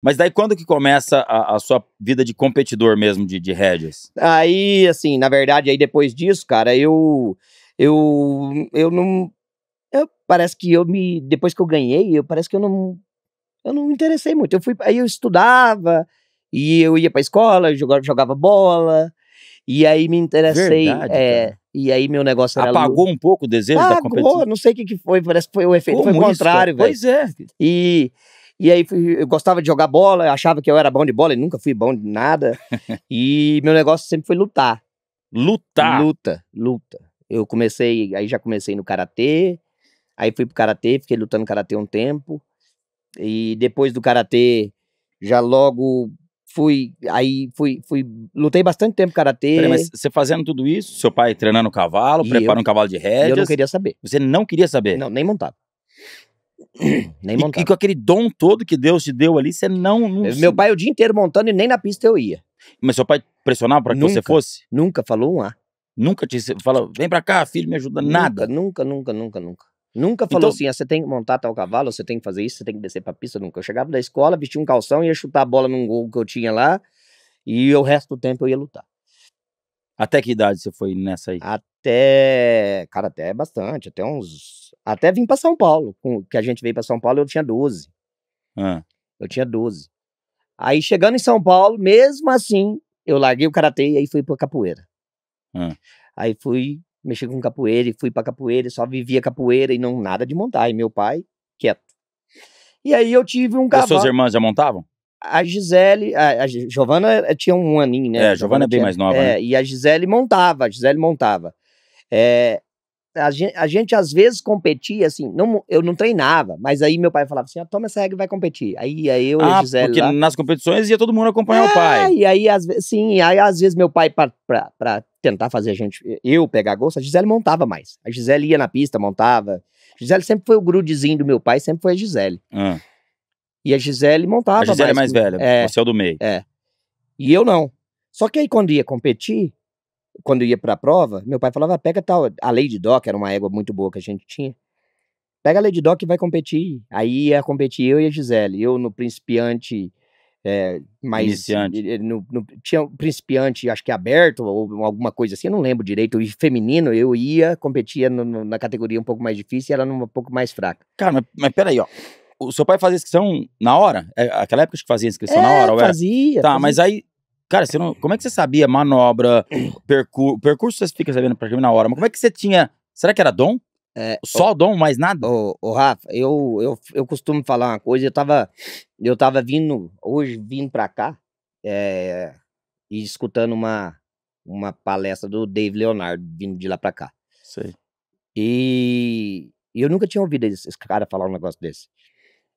Mas daí quando que começa a, a sua vida de competidor mesmo, de, de rédeas? Aí, assim, na verdade, aí depois disso, cara, eu. Eu. Eu não. Eu, parece que eu me. Depois que eu ganhei, eu, parece que eu não. Eu não me interessei muito. Eu fui. Aí eu estudava, e eu ia pra escola, jogava, jogava bola. E aí me interessei. Verdade, é, e aí meu negócio era. Apagou luta. um pouco o desejo Apagou, da competição? Apagou, não sei o que, que foi. Parece que foi o efeito. foi o contrário, velho. Pois é. E. E aí eu gostava de jogar bola, achava que eu era bom de bola e nunca fui bom de nada. e meu negócio sempre foi lutar. Lutar? Luta, luta. Eu comecei, aí já comecei no karatê, aí fui pro karatê, fiquei lutando karatê um tempo. E depois do karatê, já logo fui, aí fui, fui, lutei bastante tempo karatê. mas você fazendo tudo isso, seu pai treinando cavalo, e preparando eu, um cavalo de rédeas. Eu não queria saber. Você não queria saber? Não, nem montava. Nem montava. E, e, com aquele dom todo que Deus te deu ali, você não, não. Meu pai o dia inteiro montando e nem na pista eu ia. Mas seu pai pressionava para que nunca, você fosse? Nunca falou um A. Nunca te falou, vem para cá, filho, me ajuda. Nunca, nada. Nunca, nunca, nunca, nunca. Nunca falou então, assim, ah, você tem que montar tal cavalo, você tem que fazer isso, você tem que descer pra pista. Nunca. Eu chegava da escola, vestia um calção, ia chutar a bola num gol que eu tinha lá e o resto do tempo eu ia lutar. Até que idade você foi nessa aí? Até. Cara, até bastante, até uns até vim para São Paulo. Com, que a gente veio para São Paulo, eu tinha 12. Ah. Eu tinha 12. Aí chegando em São Paulo, mesmo assim, eu larguei o karatê e aí fui pra capoeira. Ah. Aí fui mexer com capoeira e fui pra capoeira, só vivia capoeira e não nada de montar. E meu pai, quieto. E aí eu tive um cavalo. E suas irmãs já montavam? A Gisele, a, a Giovana eh, tinha um aninho, né? É, a Giovana, é bem tinha, mais nova. Né? É, né? e a Gisele montava, a Gisele montava. É, a gente, a gente, às vezes competia, assim, não, eu não treinava, mas aí meu pai falava assim, ah, toma essa regra e vai competir. Aí, aí eu ah, e Gisele porque lá. nas competições ia todo mundo acompanhar é, o pai. É, e aí, às vezes, sim, aí às vezes meu pai, pra, tentar fazer a gente, eu pegar gosto, a Gisele montava mais. A Gisele ia na pista, montava. Gisele sempre foi o grudezinho do meu pai, sempre foi a Gisele. Ah. E a Gisele montava mais. A Gisele mais, é mais velha, é, você é o do meio. É. E eu não. Só que aí quando ia competir, quando eu ia para a prova, meu pai falava: ah, pega tal, a Lady Doc, era uma égua muito boa que a gente tinha. Pega a Lady Doc e vai competir. Aí ia competir eu e a Gisele. Eu no principiante, é, mais. Iniciante. Eh, no, no, tinha um principiante, acho que aberto ou alguma coisa assim, eu não lembro direito. E feminino, eu ia, competia no, no, na categoria um pouco mais difícil e ela numa um pouco mais fraca. Cara, mas, mas peraí, ó o seu pai fazia inscrição na hora? É, aquela época que fazia inscrição é, na hora? Fazia, era? Tá, fazia. mas aí Cara, você não, como é que você sabia manobra, percurso? Percurso você fica sabendo pra na hora, mas como é que você tinha. Será que era dom? É, Só o, dom, mais nada? Ô, ô Rafa, eu, eu, eu costumo falar uma coisa. Eu tava, eu tava vindo, hoje vindo pra cá, é, e escutando uma, uma palestra do Dave Leonardo vindo de lá pra cá. Sim. E eu nunca tinha ouvido esse, esse cara falar um negócio desse.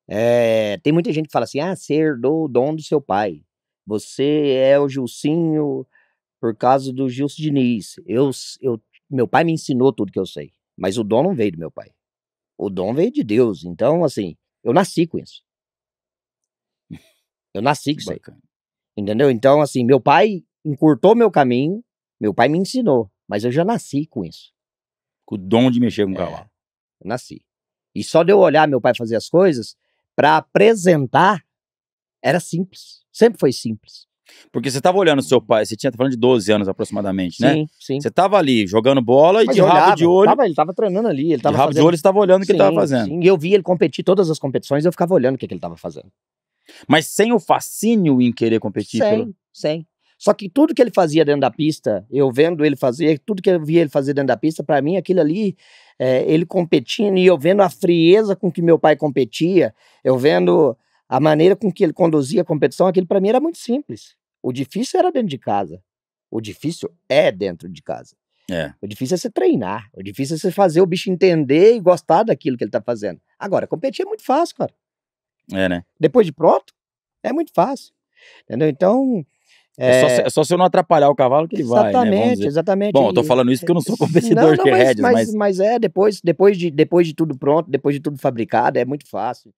É, tem muita gente que fala assim: ah, você herdou o dom do seu pai. Você é o Gilcinho por causa do Gilson Diniz. Eu, eu, meu pai me ensinou tudo que eu sei, mas o dom não veio do meu pai. O dom veio de Deus. Então, assim, eu nasci com isso. Eu nasci com isso Entendeu? Então, assim, meu pai encurtou meu caminho, meu pai me ensinou, mas eu já nasci com isso. Com o dom de mexer com o é, cavalo. É, eu nasci. E só de eu olhar meu pai fazer as coisas, para apresentar, era simples. Sempre foi simples. Porque você estava olhando seu pai, você tinha tá falando de 12 anos aproximadamente, né? Sim, sim. Você estava ali jogando bola e Mas de rabo olhava, de olho. Tava, ele estava treinando ali. Ele tava de rabo fazendo... de olho, você estava olhando o que ele estava fazendo. Sim, e eu via ele competir todas as competições e eu ficava olhando o que, que ele estava fazendo. Mas sem o fascínio em querer competir? Sem, pelo... sem. Só que tudo que ele fazia dentro da pista, eu vendo ele fazer, tudo que eu via ele fazer dentro da pista, para mim aquilo ali, é, ele competindo e eu vendo a frieza com que meu pai competia, eu vendo a maneira com que ele conduzia a competição, aquilo para mim era muito simples. O difícil era dentro de casa. O difícil é dentro de casa. É. O difícil é você treinar. O difícil é você fazer o bicho entender e gostar daquilo que ele tá fazendo. Agora, competir é muito fácil, cara. É, né? Depois de pronto, é muito fácil. Entendeu? Então, é, é, é, só, é só se eu não atrapalhar o cavalo que ele vai. Né? Exatamente, né? exatamente. Bom, eu tô falando isso porque eu não sou competidor não, não, de mas, mas, mas... mas é, depois, depois, de, depois de tudo pronto, depois de tudo fabricado, é muito fácil.